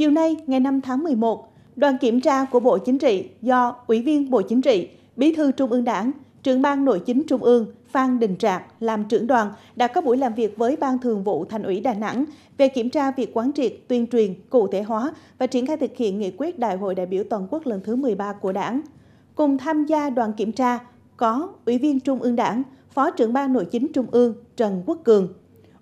Chiều nay, ngày 5 tháng 11, đoàn kiểm tra của Bộ Chính trị do Ủy viên Bộ Chính trị, Bí thư Trung ương Đảng, Trưởng ban Nội chính Trung ương Phan Đình Trạc làm trưởng đoàn đã có buổi làm việc với Ban Thường vụ Thành ủy Đà Nẵng về kiểm tra việc quán triệt, tuyên truyền, cụ thể hóa và triển khai thực hiện nghị quyết Đại hội đại biểu toàn quốc lần thứ 13 của Đảng. Cùng tham gia đoàn kiểm tra có Ủy viên Trung ương Đảng, Phó trưởng ban Nội chính Trung ương Trần Quốc Cường,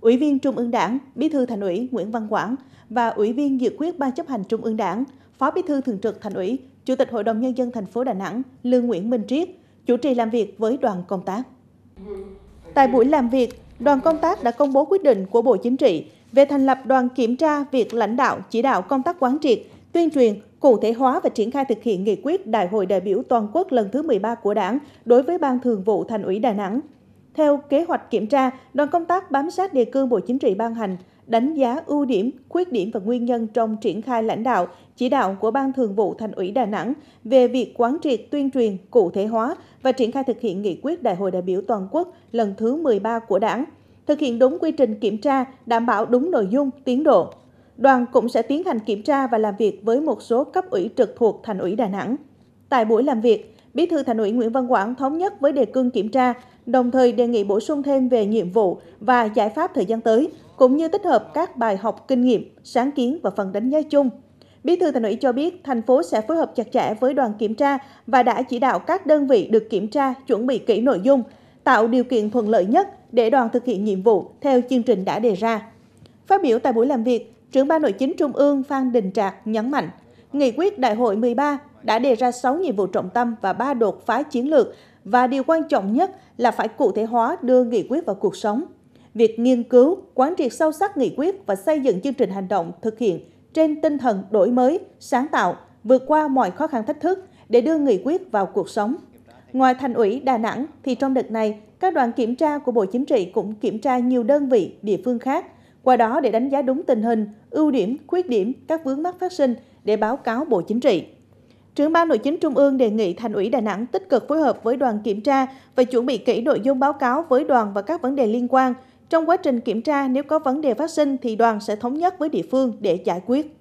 Ủy viên Trung ương Đảng, Bí thư Thành ủy Nguyễn Văn Quảng và Ủy viên Dự quyết Ban chấp hành Trung ương Đảng, Phó Bí thư Thường trực Thành ủy, Chủ tịch Hội đồng Nhân dân thành phố Đà Nẵng Lương Nguyễn Minh Triết chủ trì làm việc với đoàn công tác. Tại buổi làm việc, đoàn công tác đã công bố quyết định của Bộ Chính trị về thành lập đoàn kiểm tra việc lãnh đạo chỉ đạo công tác quán triệt, tuyên truyền, cụ thể hóa và triển khai thực hiện nghị quyết Đại hội đại biểu toàn quốc lần thứ 13 của Đảng đối với Ban Thường vụ Thành ủy Đà Nẵng theo kế hoạch kiểm tra, đoàn công tác bám sát đề cương Bộ Chính trị ban hành, đánh giá ưu điểm, khuyết điểm và nguyên nhân trong triển khai lãnh đạo, chỉ đạo của Ban Thường vụ Thành ủy Đà Nẵng về việc quán triệt tuyên truyền, cụ thể hóa và triển khai thực hiện nghị quyết Đại hội đại biểu toàn quốc lần thứ 13 của Đảng, thực hiện đúng quy trình kiểm tra, đảm bảo đúng nội dung, tiến độ. Đoàn cũng sẽ tiến hành kiểm tra và làm việc với một số cấp ủy trực thuộc Thành ủy Đà Nẵng. Tại buổi làm việc, Bí thư Thành ủy Nguyễn Văn Quảng thống nhất với đề cương kiểm tra, đồng thời đề nghị bổ sung thêm về nhiệm vụ và giải pháp thời gian tới, cũng như tích hợp các bài học kinh nghiệm, sáng kiến và phần đánh giá chung. Bí thư Thành ủy cho biết, thành phố sẽ phối hợp chặt chẽ với đoàn kiểm tra và đã chỉ đạo các đơn vị được kiểm tra chuẩn bị kỹ nội dung, tạo điều kiện thuận lợi nhất để đoàn thực hiện nhiệm vụ theo chương trình đã đề ra. Phát biểu tại buổi làm việc, trưởng ban nội chính Trung ương Phan Đình Trạc nhấn mạnh, Nghị quyết Đại hội 13 đã đề ra 6 nhiệm vụ trọng tâm và 3 đột phá chiến lược và điều quan trọng nhất là phải cụ thể hóa đưa nghị quyết vào cuộc sống. Việc nghiên cứu, quán triệt sâu sắc nghị quyết và xây dựng chương trình hành động thực hiện trên tinh thần đổi mới, sáng tạo, vượt qua mọi khó khăn thách thức để đưa nghị quyết vào cuộc sống. Ngoài thành ủy Đà Nẵng thì trong đợt này, các đoàn kiểm tra của Bộ Chính trị cũng kiểm tra nhiều đơn vị địa phương khác, qua đó để đánh giá đúng tình hình, ưu điểm, khuyết điểm, các vướng mắc phát sinh để báo cáo Bộ Chính trị. Trưởng ban Nội chính Trung ương đề nghị Thành ủy Đà Nẵng tích cực phối hợp với đoàn kiểm tra và chuẩn bị kỹ nội dung báo cáo với đoàn và các vấn đề liên quan. Trong quá trình kiểm tra, nếu có vấn đề phát sinh thì đoàn sẽ thống nhất với địa phương để giải quyết.